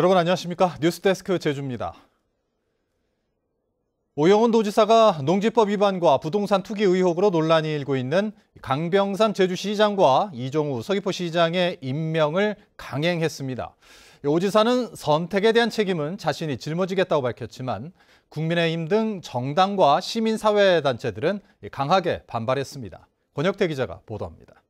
여러분 안녕하십니까? 뉴스데스크 제주입니다. 오영훈 도지사가 농지법 위반과 부동산 투기 의혹으로 논란이 일고 있는 강병산 제주시장과 이종우 서귀포시장의 임명을 강행했습니다. 오 지사는 선택에 대한 책임은 자신이 짊어지겠다고 밝혔지만 국민의힘 등 정당과 시민사회단체들은 강하게 반발했습니다. 권혁태 기자가 보도합니다.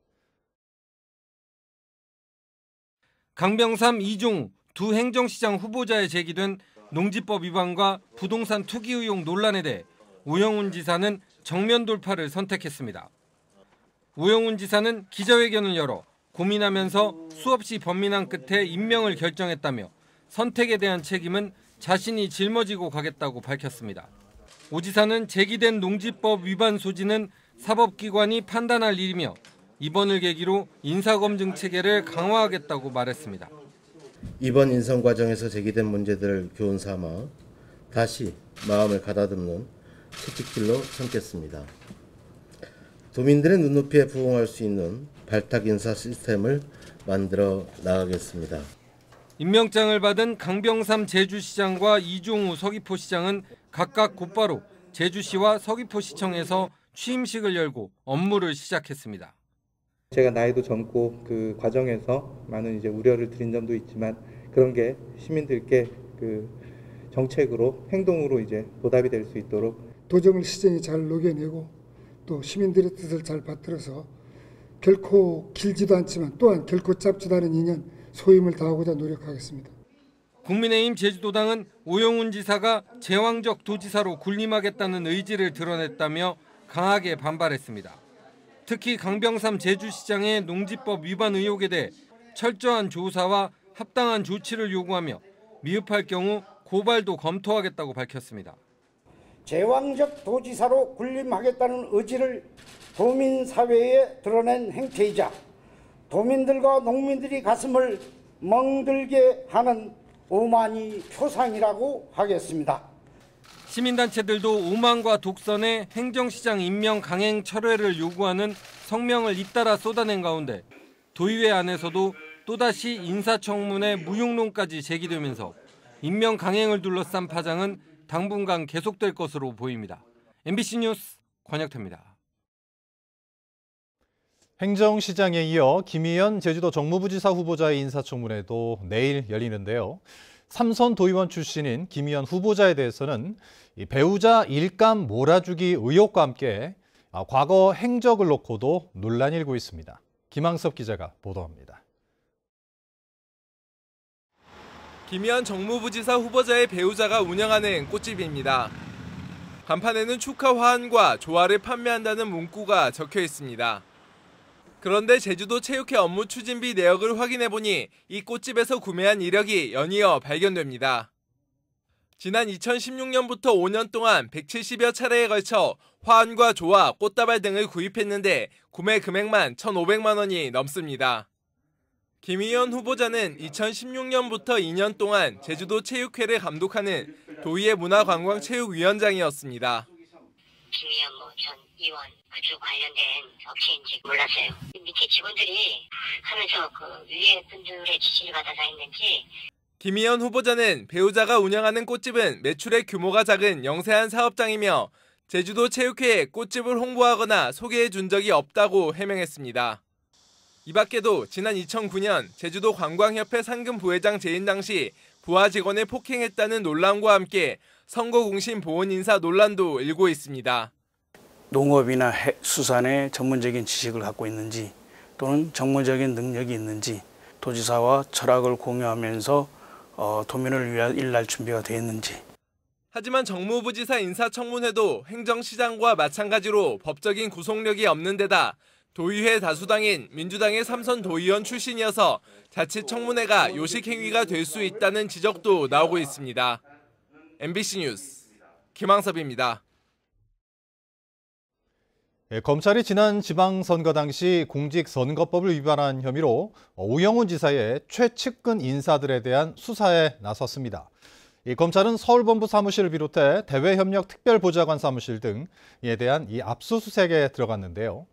강병삼 이종 두 행정시장 후보자에 제기된 농지법 위반과 부동산 투기 의혹 논란에 대해 오영훈 지사는 정면 돌파를 선택했습니다. 오영훈 지사는 기자회견을 열어 고민하면서 수없이 범민한 끝에 임명을 결정했다며 선택에 대한 책임은 자신이 짊어지고 가겠다고 밝혔습니다. 오 지사는 제기된 농지법 위반 소지는 사법기관이 판단할 일이며 이번을 계기로 인사검증 체계를 강화하겠다고 말했습니다. 이번 인선 과정에서 제기된 문제들을 교훈 삼아 다시 마음을 가다듬는 채찍질로 삼겠습니다. 도민들의 눈높이에 부응할 수 있는 발탁 인사 시스템을 만들어 나가겠습니다. 임명장을 받은 강병삼 제주시장과 이종우 서귀포시장은 각각 곧바로 제주시와 서귀포시청에서 취임식을 열고 업무를 시작했습니다. 제가 나이도 젊고 그 과정에서 많은 이제 우려를 드린 점도 있지만 그런 게 시민들께 그 정책으로 행동으로 이제 보답이 될 수 있도록 도정을 시정이 잘 녹여내고 또 시민들의 뜻을 잘 받들어서 결코 길지도 않지만 또한 결코 짧지도 않은 2년 소임을 다하고자 노력하겠습니다. 국민의힘 제주도당은 오영훈 지사가 제왕적 도지사로 군림하겠다는 의지를 드러냈다며 강하게 반발했습니다. 특히 강병삼 제주시장의 농지법 위반 의혹에 대해 철저한 조사와 합당한 조치를 요구하며 미흡할 경우 고발도 검토하겠다고 밝혔습니다. 제왕적 도지사로 군림하겠다는 의지를 도민 사회에 드러낸 행태이자 도민들과 농민들이 가슴을 멍들게 하는 오만이 표상이라고 하겠습니다. 시민단체들도 오만과 독선에 행정시장 임명 강행 철회를 요구하는 성명을 잇따라 쏟아낸 가운데 도의회 안에서도 또다시 인사청문회 무용론까지 제기되면서 임명 강행을 둘러싼 파장은 당분간 계속될 것으로 보입니다. MBC 뉴스 권혁태입니다. 행정시장에 이어 김희연 제주도 정무부지사 후보자의 인사청문회도 내일 열리는데요. 삼선 도의원 출신인 김희연 후보자에 대해서는 배우자 일감 몰아주기 의혹과 함께 아, 과거 행적을 놓고도 논란이 일고 있습니다. 김항섭 기자가 보도합니다. 김희연 정무부지사 후보자의 배우자가 운영하는 꽃집입니다. 간판에는 축하 화환과 조화를 판매한다는 문구가 적혀 있습니다. 그런데 제주도 체육회 업무 추진비 내역을 확인해보니 이 꽃집에서 구매한 이력이 연이어 발견됩니다. 지난 2016년부터 5년 동안 170여 차례에 걸쳐 화환과 조화, 꽃다발 등을 구입했는데 구매 금액만 1,500만 원이 넘습니다. 김희연 후보자는 2016년부터 2년 동안 제주도 체육회를 감독하는 도의회 문화관광체육위원장이었습니다. 김의현 뭐 전 의원 그쪽 관련된 업체인지 몰랐어요. 밑에 직원들이 하면서 그 위에 분들의 지시를 받아서 했는지 김희연 후보자는 배우자가 운영하는 꽃집은 매출의 규모가 작은 영세한 사업장이며 제주도 체육회에 꽃집을 홍보하거나 소개해 준 적이 없다고 해명했습니다. 이 밖에도 지난 2009년 제주도 관광협회 상금 부회장 재임 당시 부하 직원을 폭행했다는 논란과 함께 선거공신 보훈 인사 논란도 일고 있습니다. 농업이나 수산에 전문적인 지식을 갖고 있는지 또는 전문적인 능력이 있는지 도지사와 철학을 공유하면서 어, 도민을 위한 일날 준비가 되어 있는지. 하지만 정무부지사 인사청문회도 행정시장과 마찬가지로 법적인 구속력이 없는 데다 도의회 다수당인 민주당의 삼선 도의원 출신이어서 자칫 청문회가 요식행위가 될 수 있다는 지적도 나오고 있습니다. MBC 뉴스 김황섭입니다. 예, 검찰이 지난 지방선거 당시 공직선거법을 위반한 혐의로 오영훈 지사의 최측근 인사들에 대한 수사에 나섰습니다. 이 검찰은 서울본부 사무실을 비롯해 대외협력특별보좌관 사무실 등에 대한 이 압수수색에 들어갔는데요.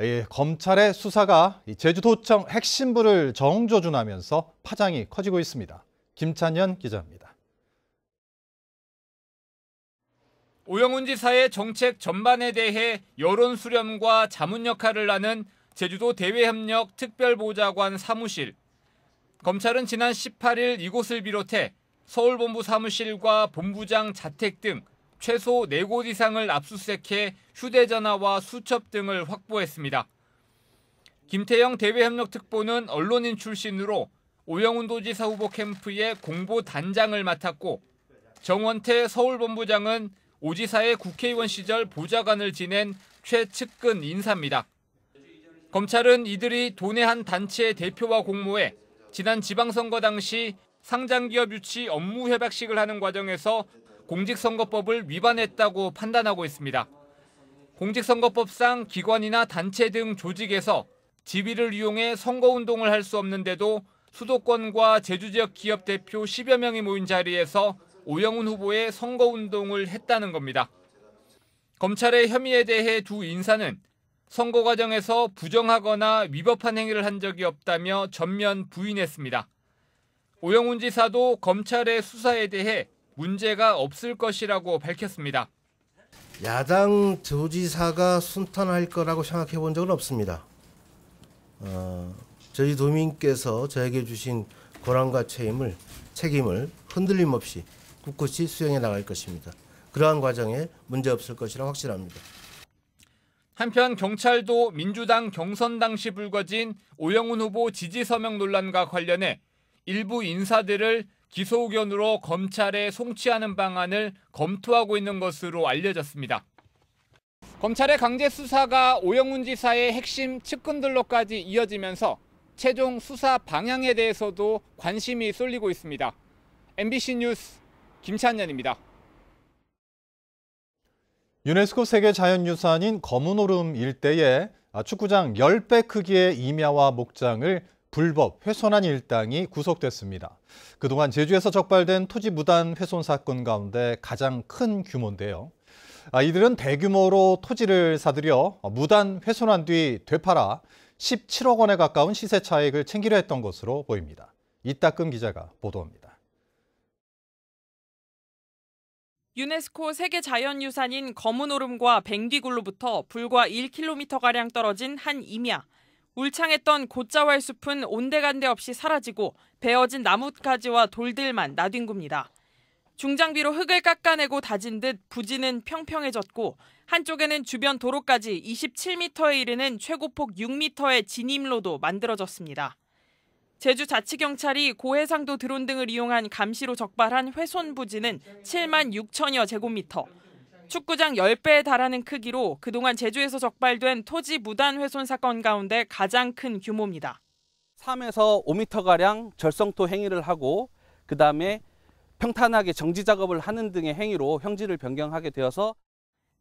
이 검찰의 수사가 제주도청 핵심부를 정조준하면서 파장이 커지고 있습니다. 김찬현 기자입니다. 오영훈 지사의 정책 전반에 대해 여론 수렴과 자문 역할을 하는 제주도 대외협력 특별보좌관 사무실. 검찰은 지난 18일 이곳을 비롯해 서울본부 사무실과 본부장 자택 등 최소 4곳 이상을 압수수색해 휴대전화와 수첩 등을 확보했습니다. 김태영 대외협력특보는 언론인 출신으로 오영훈 도지사 후보 캠프의 공보단장을 맡았고 정원태 서울본부장은 오지사의 국회의원 시절 보좌관을 지낸 최측근 인사입니다. 검찰은 이들이 도내 한 단체의 대표와 공모해 지난 지방선거 당시 상장기업 유치 업무 협약식을 하는 과정에서 공직선거법을 위반했다고 판단하고 있습니다. 공직선거법상 기관이나 단체 등 조직에서 지위를 이용해 선거운동을 할 수 없는데도 수도권과 제주 지역 기업 대표 10여 명이 모인 자리에서 오영훈 후보의 선거운동을 했다는 겁니다. 검찰의 혐의에 대해 두 인사는 선거 과정에서 부정하거나 위법한 행위를 한 적이 없다며 전면 부인했습니다. 오영훈 지사도 검찰의 수사에 대해 문제가 없을 것이라고 밝혔습니다. 야당 도지사가 순탄할 거라고 생각해 본 적은 없습니다. 어, 저희 도민께서 저에게 주신 권한과 책임을, 책임을 흔들림 없이 꿋꿋이 수행해 나갈 것입니다. 그러한 과정에 문제 없을 것이라 확신합니다. 한편 경찰도 민주당 경선 당시 불거진 오영훈 후보 지지 서명 논란과 관련해 일부 인사들을 기소 의견으로 검찰에 송치하는 방안을 검토하고 있는 것으로 알려졌습니다. 검찰의 강제 수사가 오영훈 지사의 핵심 측근들로까지 이어지면서 최종 수사 방향에 대해서도 관심이 쏠리고 있습니다. MBC 뉴스 김찬연입니다 유네스코 세계자연유산인 검은오름 일대에 축구장 10배 크기의 임야와 목장을 불법 훼손한 일당이 구속됐습니다. 그동안 제주에서 적발된 토지 무단 훼손 사건 가운데 가장 큰 규모인데요. 아, 이들은 대규모로 토지를 사들여 무단 훼손한 뒤 되팔아 17억 원에 가까운 시세 차익을 챙기려 했던 것으로 보입니다. 이따금 기자가 보도합니다. 유네스코 세계 자연유산인 검은오름과 뱅귀굴로부터 불과 1km가량 떨어진 한 임야. 울창했던 고자왈 숲은 온데간데 없이 사라지고 베어진 나뭇가지와 돌들만 나뒹굽니다. 중장비로 흙을 깎아내고 다진 듯 부지는 평평해졌고 한쪽에는 주변 도로까지 27m에 이르는 최고폭 6m의 진입로도 만들어졌습니다. 제주 자치경찰이 고해상도 드론 등을 이용한 감시로 적발한 훼손 부지는 7만 6천여 제곱미터. 축구장 10배에 달하는 크기로 그동안 제주에서 적발된 토지 무단 훼손 사건 가운데 가장 큰 규모입니다. 3에서 5미터가량 절성토 행위를 하고 그다음에 평탄하게 정지 작업을 하는 등의 행위로 형질을 변경하게 되어서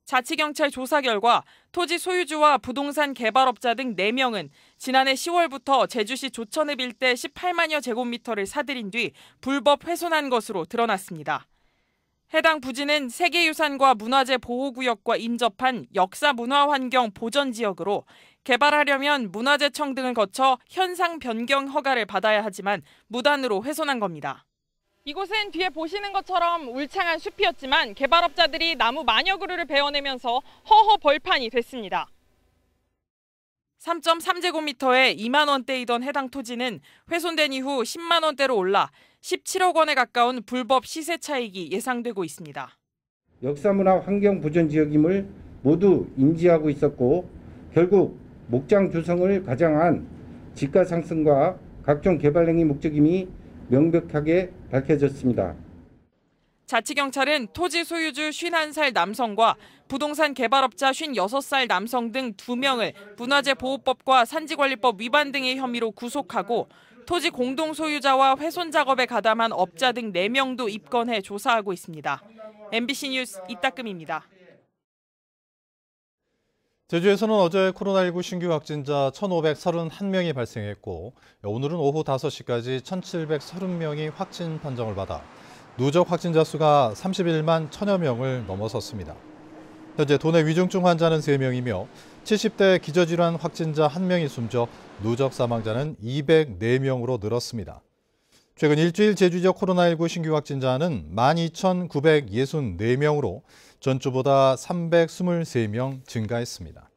자치경찰 조사 결과 토지 소유주와 부동산 개발업자 등 4명은 지난해 10월부터 제주시 조천읍 일대 18만여 제곱미터를 사들인 뒤 불법 훼손한 것으로 드러났습니다. 해당 부지는 세계유산과 문화재 보호구역과 인접한 역사문화환경 보전지역으로 개발하려면 문화재청 등을 거쳐 현상 변경 허가를 받아야 하지만 무단으로 훼손한 겁니다. 이곳은 뒤에 보시는 것처럼 울창한 숲이었지만 개발업자들이 나무 마녀 그루를 베어내면서 허허 벌판이 됐습니다. 3.3제곱미터에 2만 원대이던 해당 토지는 훼손된 이후 10만 원대로 올라 17억 원에 가까운 불법 시세 차익이 예상되고 있습니다. 역사문화 환경 보전 지역임을 모두 인지하고 있었고 결국 목장 조성을 가장한 집가 상승과 각종 개발 행위 목적임이 명백하게 밝혀졌습니다. 자치경찰은 토지 소유주 51살 남성과 부동산 개발업자 56살 남성 등 2명을 문화재 보호법과 산지관리법 위반 등의 혐의로 구속하고 토지 공동 소유자와 훼손 작업에 가담한 업자 등 4명도 입건해 조사하고 있습니다. MBC 뉴스 이따금입니다. 제주에서는 어제 코로나19 신규 확진자 1,531명이 발생했고 오늘은 오후 5시까지 1,730명이 확진 판정을 받아 누적 확진자 수가 31만 천여 명을 넘어섰습니다. 현재 도내 위중증 환자는 3명이며 70대 기저질환 확진자 1명이 숨져 누적 사망자는 204명으로 늘었습니다. 최근 일주일 제주지역 코로나19 신규 확진자는 12,964명으로 전주보다 323명 증가했습니다.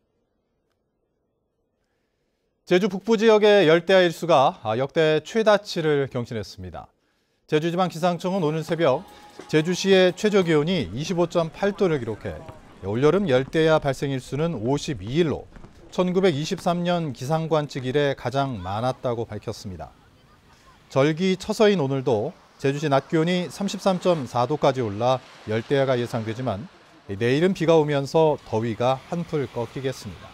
제주 북부 지역의 열대야 일수가 역대 최다치를 경신했습니다. 제주지방 기상청은 오늘 새벽 제주시의 최저 기온이 25.8도를 기록해 올여름 열대야 발생 일수는 52일로 1923년 기상관측 일에 가장 많았다고 밝혔습니다. 절기 처서인 오늘도 제주시 낮 기온이 33.4도까지 올라 열대야가 예상되지만 내일은 비가 오면서 더위가 한풀 꺾이겠습니다.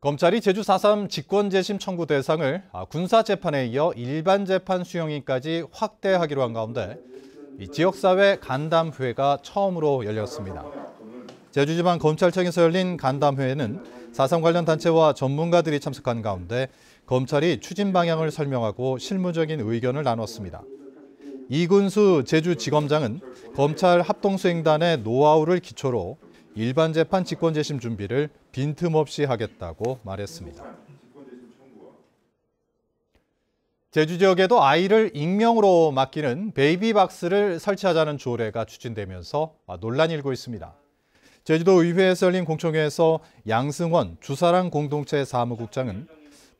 검찰이 제주 4.3 직권재심 청구 대상을 군사재판에 이어 일반재판 수용인까지 확대하기로 한 가운데 지역사회 간담회가 처음으로 열렸습니다. 제주지방검찰청에서 열린 간담회에는 4.3 관련 단체와 전문가들이 참석한 가운데 검찰이 추진 방향을 설명하고 실무적인 의견을 나눴습니다. 이근수 제주지검장은 검찰 합동수행단의 노하우를 기초로 일반 재판 직권재심 준비를 빈틈없이 하겠다고 말했습니다. 제주 지역에도 아이를 익명으로 맡기는 베이비박스를 설치하자는 조례가 추진되면서 논란이 일고 있습니다. 제주도 의회에서 열린 공청회에서 양승원 주사랑 공동체 사무국장은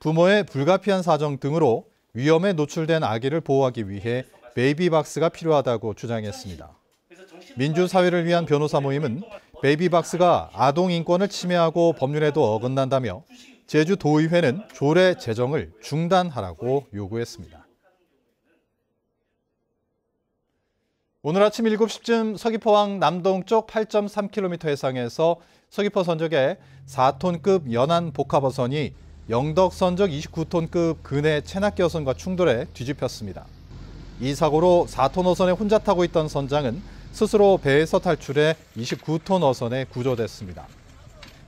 부모의 불가피한 사정 등으로 위험에 노출된 아기를 보호하기 위해 베이비박스가 필요하다고 주장했습니다. 민주사회를 위한 변호사 모임은 베이비박스가 아동 인권을 침해하고 법률에도 어긋난다며 제주도의회는 조례 제정을 중단하라고 요구했습니다. 오늘 아침 7시쯤 서귀포항 남동쪽 8.3km 해상에서 서귀포 선적에 4톤급 연안 복합어선이 영덕선적 29톤급 근해 체납기 어선과 충돌해 뒤집혔습니다. 이 사고로 4톤 어선에 혼자 타고 있던 선장은 스스로 배에서 탈출해 29톤 어선에 구조됐습니다.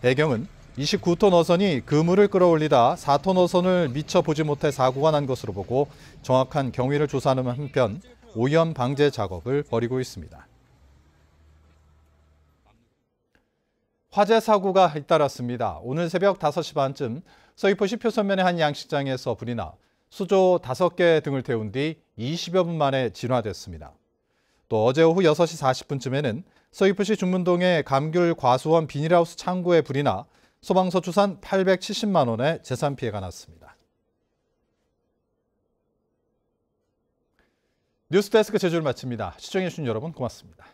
배경은 29톤 어선이 그물을 끌어올리다 4톤 어선을 미처 보지 못해 사고가 난 것으로 보고 정확한 경위를 조사하는 한편 오염 방제 작업을 벌이고 있습니다. 화재 사고가 잇따랐습니다. 오늘 새벽 5시 반쯤 서귀포 시표선면의 한 양식장에서 불이 나 수조 5개 등을 태운 뒤 20여 분 만에 진화됐습니다. 또 어제 오후 6시 40분쯤에는 서귀포시 중문동의 감귤 과수원 비닐하우스 창고에 불이 나 소방서 추산 870만 원의 재산 피해가 났습니다. 뉴스데스크 제주를 마칩니다. 시청해주신 여러분 고맙습니다.